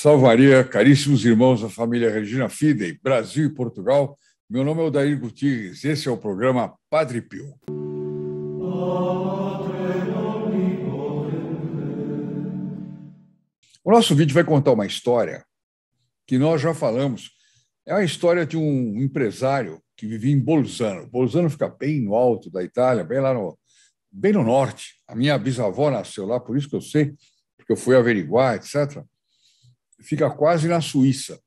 salvaria caríssimos irmãos da família Regina Fidei, Brasil e Portugal. Meu nome é Odair Gutierrez, esse é o programa Padre Pio. O nosso vídeo vai contar uma história que nós já falamos. É a história de um empresário que vivia em Bolzano. Bolzano fica bem no alto da Itália, bem lá no, bem no norte. A minha bisavó nasceu lá, por isso que eu sei, porque eu fui averiguar, etc fica quase na Suíça.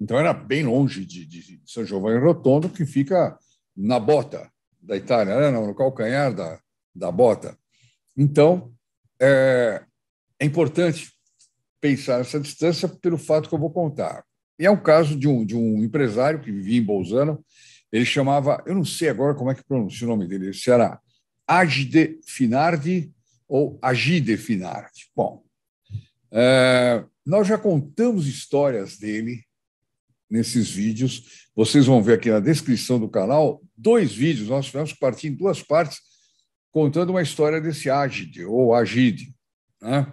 Então era bem longe de, de São Giovanni Rotondo, que fica na bota da Itália, né? no calcanhar da, da bota. Então é, é importante pensar essa distância pelo fato que eu vou contar. E é o um caso de um, de um empresário que vivia em Bolzano. Ele chamava, eu não sei agora como é que pronuncia o nome dele, se era Agide Finardi ou Agide Finardi. Bom, Uh, nós já contamos histórias dele nesses vídeos. Vocês vão ver aqui na descrição do canal dois vídeos. Nós tivemos que partir em duas partes contando uma história desse Ágide, ou Agide, né?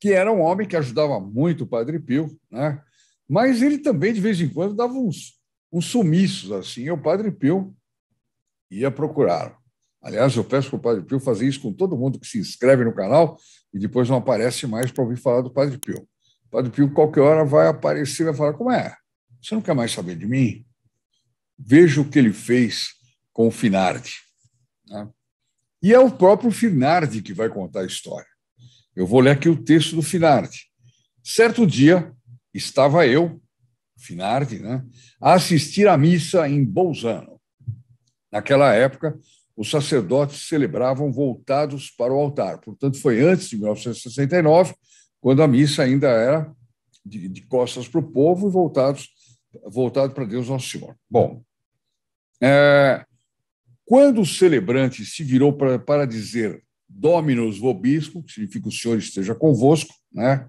que era um homem que ajudava muito o Padre Pio, né? mas ele também, de vez em quando, dava uns, uns sumiços assim, e o Padre Pio ia procurá-lo. Aliás, eu peço para o Padre Pio fazer isso com todo mundo que se inscreve no canal e depois não aparece mais para ouvir falar do Padre Pio. O Padre Pio, qualquer hora, vai aparecer e vai falar: como é? Você não quer mais saber de mim? Veja o que ele fez com o Finardi. Né? E é o próprio Finardi que vai contar a história. Eu vou ler aqui o texto do Finardi. Certo dia, estava eu, Finardi, né, a assistir à missa em Bolzano. Naquela época, os sacerdotes celebravam voltados para o altar. Portanto, foi antes de 1969, quando a missa ainda era de, de costas para o povo e voltados, voltado para Deus Nosso Senhor. Bom, é, quando o celebrante se virou para, para dizer Dominus vobisco, que significa o Senhor esteja convosco, né?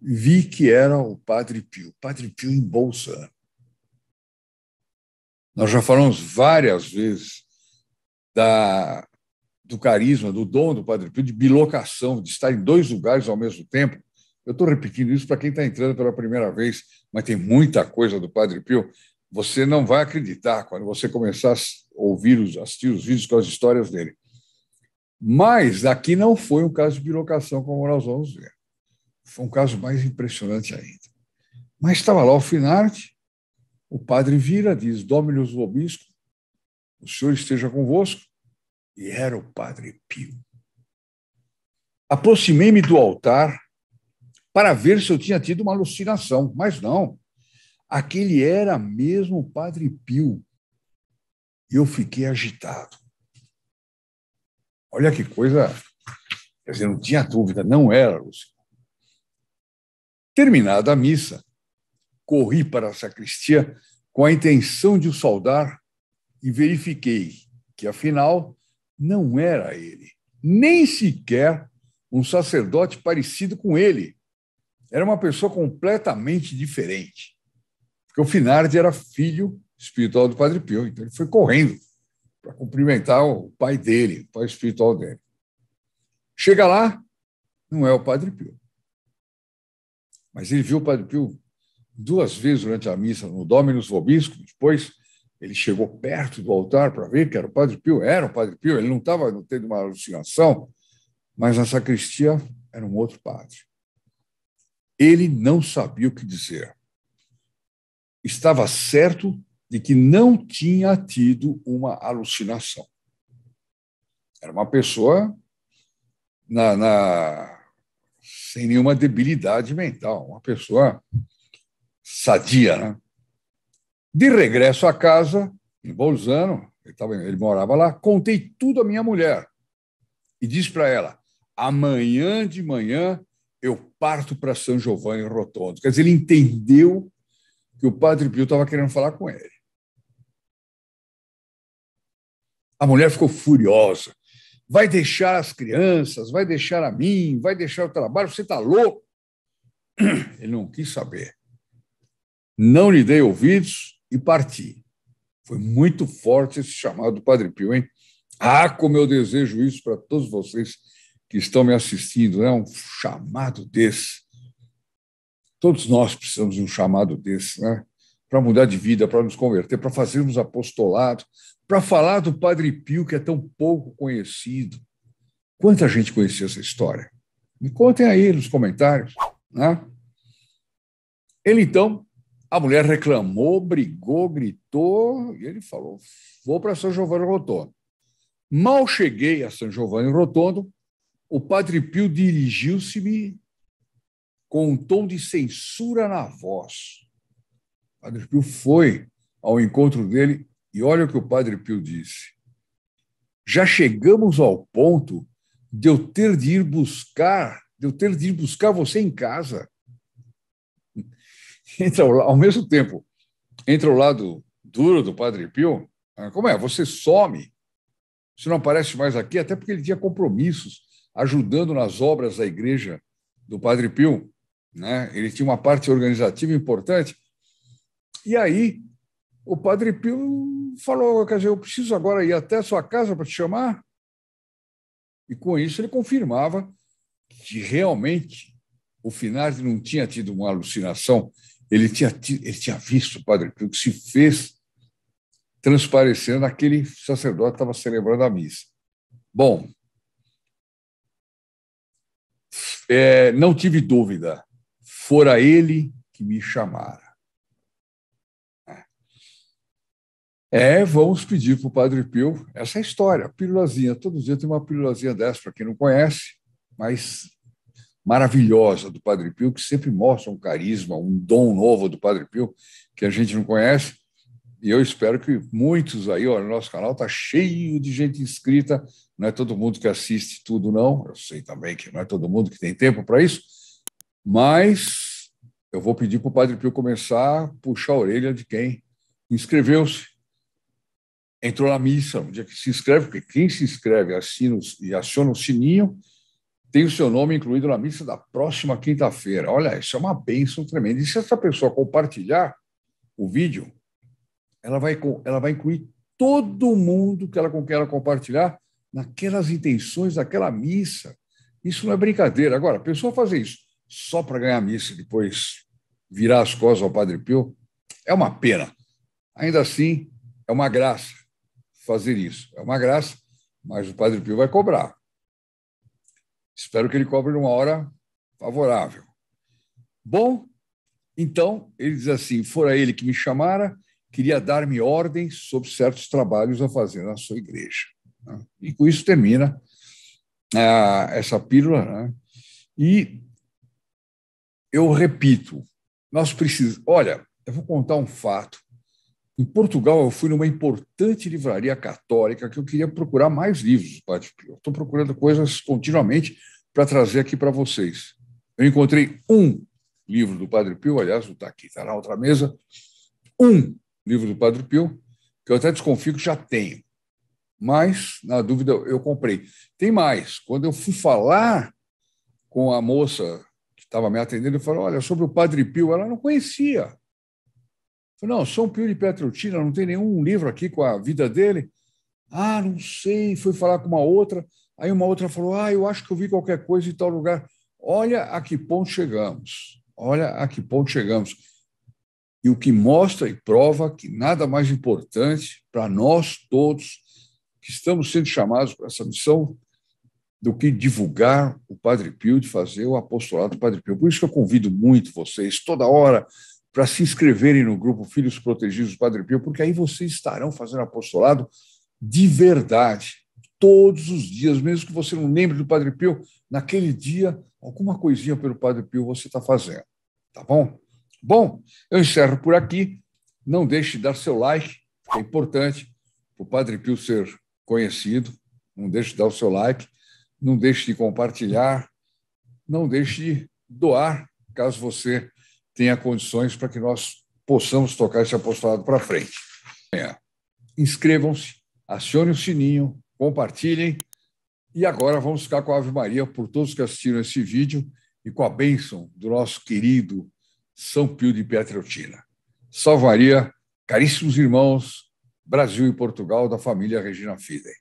vi que era o Padre Pio, Padre Pio em Bolsa. Nós já falamos várias vezes da, do carisma, do dom do Padre Pio, de bilocação, de estar em dois lugares ao mesmo tempo. Eu estou repetindo isso para quem está entrando pela primeira vez, mas tem muita coisa do Padre Pio. Você não vai acreditar quando você começar a ouvir, os, assistir os vídeos com as histórias dele. Mas aqui não foi um caso de bilocação, como nós vamos ver. Foi um caso mais impressionante ainda. Mas estava lá o Finarte, o padre vira, diz Dominus Lobisco, o Senhor esteja convosco. E era o Padre Pio. Aproximei-me do altar para ver se eu tinha tido uma alucinação, mas não. Aquele era mesmo o Padre Pio. E eu fiquei agitado. Olha que coisa. Quer dizer, não tinha dúvida, não era alucinação. Terminada a missa, corri para a sacristia com a intenção de o saudar e verifiquei que, afinal, não era ele, nem sequer um sacerdote parecido com ele. Era uma pessoa completamente diferente. Porque o Finardi era filho espiritual do Padre Pio, então ele foi correndo para cumprimentar o pai dele, o pai espiritual dele. Chega lá, não é o Padre Pio. Mas ele viu o Padre Pio duas vezes durante a missa, no Dominus Vobisco, depois ele chegou perto do altar para ver que era o Padre Pio, era o Padre Pio, ele não estava tendo uma alucinação, mas na sacristia era um outro padre. Ele não sabia o que dizer. Estava certo de que não tinha tido uma alucinação. Era uma pessoa na, na, sem nenhuma debilidade mental, uma pessoa sadia, né? De regresso a casa, em Bolzano, ele, tava, ele morava lá, contei tudo à minha mulher e disse para ela: amanhã de manhã eu parto para São Giovanni Rotondo. Quer dizer, ele entendeu que o Padre Pio estava querendo falar com ele. A mulher ficou furiosa. Vai deixar as crianças, vai deixar a mim, vai deixar o trabalho, você está louco. Ele não quis saber. Não lhe dei ouvidos e parti. Foi muito forte esse chamado do Padre Pio, hein? Ah, como eu desejo isso para todos vocês que estão me assistindo, né? Um chamado desse. Todos nós precisamos de um chamado desse, né? Para mudar de vida, para nos converter, para fazermos apostolado, para falar do Padre Pio, que é tão pouco conhecido. Quanta gente conhecia essa história? Me contem aí nos comentários, né? Ele então a mulher reclamou, brigou, gritou, e ele falou: vou para São Giovanni Rotondo. Mal cheguei a São Giovanni Rotondo, o Padre Pio dirigiu-se-me com um tom de censura na voz. O Padre Pio foi ao encontro dele e olha o que o Padre Pio disse. Já chegamos ao ponto de eu ter de ir buscar, de eu ter de ir buscar você em casa. Então, ao mesmo tempo, entre o lado duro do Padre Pio, ah, como é? Você some, você não aparece mais aqui, até porque ele tinha compromissos ajudando nas obras da igreja do Padre Pio. Né? Ele tinha uma parte organizativa importante. E aí, o Padre Pio falou: quer dizer, eu preciso agora ir até a sua casa para te chamar. E com isso, ele confirmava que realmente o Finardi não tinha tido uma alucinação ele tinha, ele tinha visto o Padre Pio que se fez transparecendo aquele sacerdote que estava celebrando a missa. Bom, é, não tive dúvida, fora ele que me chamara. É, é vamos pedir para o Padre Pio essa história, pílulazinha. Todo dia tem uma pílulazinha dessa, para quem não conhece, mas maravilhosa do Padre Pio, que sempre mostra um carisma, um dom novo do Padre Pio, que a gente não conhece. E eu espero que muitos aí, olha, o nosso canal está cheio de gente inscrita, não é todo mundo que assiste tudo, não. Eu sei também que não é todo mundo que tem tempo para isso, mas eu vou pedir para o Padre Pio começar a puxar a orelha de quem inscreveu-se, entrou na missa, um dia que se inscreve, porque quem se inscreve assina e aciona o sininho tem o seu nome incluído na missa da próxima quinta-feira. Olha, isso é uma bênção tremenda. E se essa pessoa compartilhar o vídeo, ela vai, ela vai incluir todo mundo que ela com quem ela compartilhar naquelas intenções daquela missa. Isso não é brincadeira. Agora, a pessoa fazer isso só para ganhar missa e depois virar as costas ao Padre Pio é uma pena. Ainda assim, é uma graça fazer isso. É uma graça, mas o Padre Pio vai cobrar. Espero que ele cobre numa hora favorável. Bom, então, ele diz assim: fora ele que me chamara, queria dar-me ordens sobre certos trabalhos a fazer na sua igreja. E com isso termina ah, essa pílula. Né? E eu repito, nós precisamos. Olha, eu vou contar um fato em Portugal, eu fui numa importante livraria católica que eu queria procurar mais livros do Padre Pio. Estou procurando coisas continuamente para trazer aqui para vocês. Eu encontrei um livro do Padre Pio, aliás, está aqui, está na outra mesa, um livro do Padre Pio, que eu até desconfio que já tenho. Mas, na dúvida, eu comprei. Tem mais. Quando eu fui falar com a moça que estava me atendendo, eu falei, olha, sobre o Padre Pio, ela não conhecia não, São Pio de Petrotina, não tem nenhum livro aqui com a vida dele. Ah, não sei, fui falar com uma outra, aí uma outra falou, ah, eu acho que eu vi qualquer coisa em tal lugar. Olha a que ponto chegamos, olha a que ponto chegamos. E o que mostra e prova que nada mais importante para nós todos que estamos sendo chamados para essa missão do que divulgar o Padre Pio, de fazer o apostolado do Padre Pio. Por isso que eu convido muito vocês, toda hora, para se inscreverem no grupo Filhos Protegidos Padre Pio, porque aí vocês estarão fazendo apostolado de verdade, todos os dias, mesmo que você não lembre do Padre Pio, naquele dia, alguma coisinha pelo Padre Pio você está fazendo, tá bom? Bom, eu encerro por aqui. Não deixe de dar seu like, é importante para o Padre Pio ser conhecido. Não deixe de dar o seu like, não deixe de compartilhar, não deixe de doar, caso você tenha condições para que nós possamos tocar esse apostolado para frente. Inscrevam-se, acionem o sininho, compartilhem. E agora vamos ficar com a Ave Maria por todos que assistiram esse vídeo e com a bênção do nosso querido São Pio de Pietrelcina. Salve Maria, caríssimos irmãos, Brasil e Portugal, da família Regina Fidem.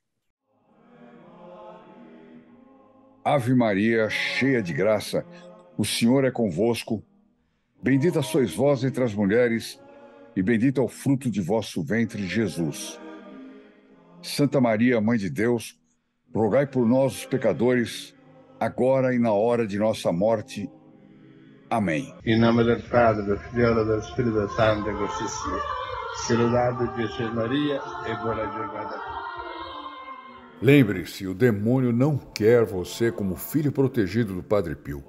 Ave Maria, cheia de graça, o Senhor é convosco. Bendita sois vós entre as mulheres, e bendito é o fruto de vosso ventre, Jesus. Santa Maria, Mãe de Deus, rogai por nós, os pecadores, agora e na hora de nossa morte. Amém. Em nome do Pai, do Filho e do Espírito Santo, é de Jesus Maria e boa jornada. Lembre-se, o demônio não quer você como filho protegido do Padre Pio.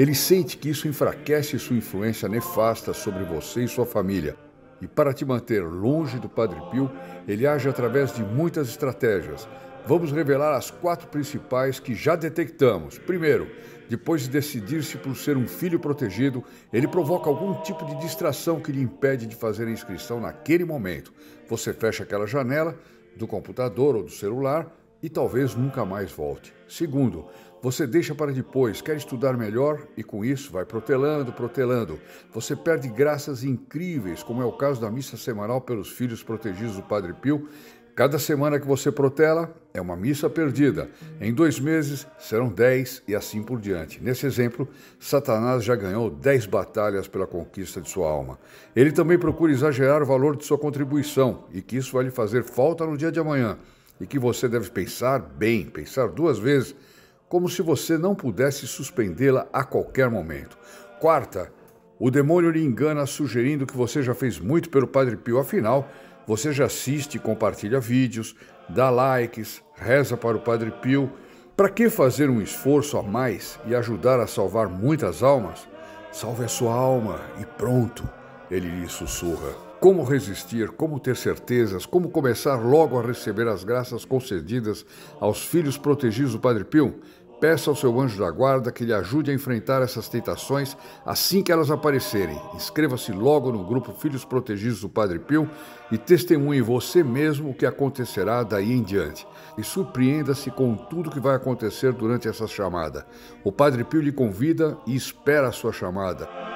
Ele sente que isso enfraquece sua influência nefasta sobre você e sua família. E para te manter longe do Padre Pio, ele age através de muitas estratégias. Vamos revelar as quatro principais que já detectamos. Primeiro, depois de decidir-se por ser um filho protegido, ele provoca algum tipo de distração que lhe impede de fazer a inscrição naquele momento. Você fecha aquela janela do computador ou do celular e talvez nunca mais volte. Segundo, você deixa para depois, quer estudar melhor e com isso vai protelando, protelando. Você perde graças incríveis, como é o caso da missa semanal pelos filhos protegidos do Padre Pio. Cada semana que você protela é uma missa perdida. Em dois meses serão dez e assim por diante. Nesse exemplo, Satanás já ganhou dez batalhas pela conquista de sua alma. Ele também procura exagerar o valor de sua contribuição e que isso vai lhe fazer falta no dia de amanhã. E que você deve pensar bem, pensar duas vezes como se você não pudesse suspendê-la a qualquer momento. Quarta, o demônio lhe engana sugerindo que você já fez muito pelo Padre Pio, afinal, você já assiste e compartilha vídeos, dá likes, reza para o Padre Pio. Para que fazer um esforço a mais e ajudar a salvar muitas almas? Salve a sua alma e pronto, ele lhe sussurra. Como resistir, como ter certezas, como começar logo a receber as graças concedidas aos filhos protegidos do Padre Pio? Peça ao seu anjo da guarda que lhe ajude a enfrentar essas tentações assim que elas aparecerem. Inscreva-se logo no grupo Filhos Protegidos do Padre Pio e testemunhe você mesmo o que acontecerá daí em diante. E surpreenda-se com tudo o que vai acontecer durante essa chamada. O Padre Pio lhe convida e espera a sua chamada.